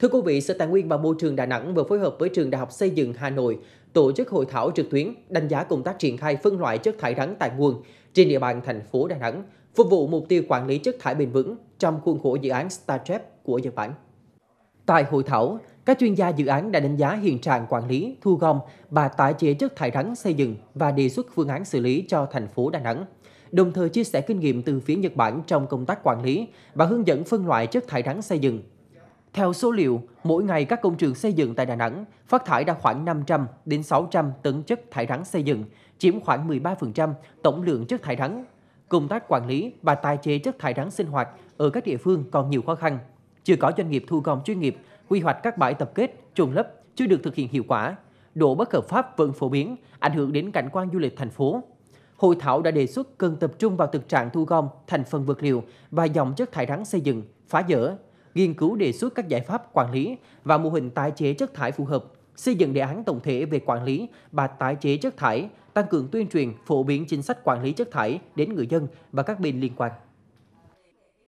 Thưa quý vị, Sở Tài nguyên và Môi trường Đà Nẵng vừa phối hợp với Trường Đại học Xây dựng Hà Nội tổ chức hội thảo trực tuyến đánh giá công tác triển khai phân loại chất thải rắn tại nguồn trên địa bàn thành phố Đà Nẵng, phục vụ mục tiêu quản lý chất thải bền vững trong khuôn khổ dự án StarTrap của Nhật Bản. Tại hội thảo, các chuyên gia dự án đã đánh giá hiện trạng quản lý, thu gom và tái chế chất thải rắn xây dựng và đề xuất phương án xử lý cho thành phố Đà Nẵng đồng thời chia sẻ kinh nghiệm từ phía Nhật Bản trong công tác quản lý và hướng dẫn phân loại chất thải rắn xây dựng theo số liệu, mỗi ngày các công trường xây dựng tại Đà Nẵng phát thải ra khoảng 500 đến 600 tấn chất thải rắn xây dựng, chiếm khoảng 13% tổng lượng chất thải rắn. Công tác quản lý và tái chế chất thải rắn sinh hoạt ở các địa phương còn nhiều khó khăn. Chưa có doanh nghiệp thu gom chuyên nghiệp, quy hoạch các bãi tập kết, trôn lấp chưa được thực hiện hiệu quả. Độ bất hợp pháp vẫn phổ biến, ảnh hưởng đến cảnh quan du lịch thành phố. Hội thảo đã đề xuất cần tập trung vào thực trạng thu gom thành phần vật liệu và dòng chất thải rắn xây dựng, phá dỡ, nghiên cứu đề xuất các giải pháp quản lý và mô hình tái chế chất thải phù hợp, xây dựng đề án tổng thể về quản lý và tái chế chất thải, tăng cường tuyên truyền, phổ biến chính sách quản lý chất thải đến người dân và các bên liên quan.